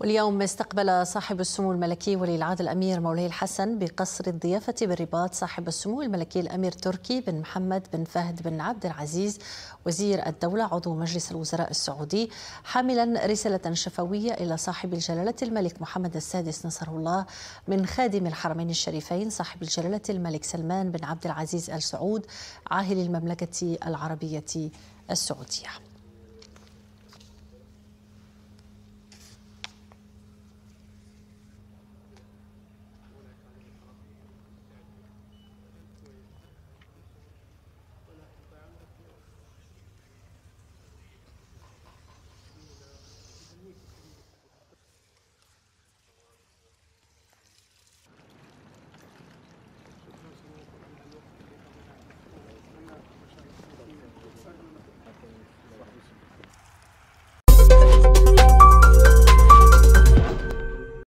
واليوم استقبل صاحب السمو الملكي ولي العهد الامير مولاي الحسن بقصر الضيافه بالرباط صاحب السمو الملكي الامير تركي بن محمد بن فهد بن عبد العزيز وزير الدوله عضو مجلس الوزراء السعودي حاملا رساله شفويه الى صاحب الجلاله الملك محمد السادس نصره الله من خادم الحرمين الشريفين صاحب الجلاله الملك سلمان بن عبد العزيز ال سعود عاهل المملكه العربيه السعوديه.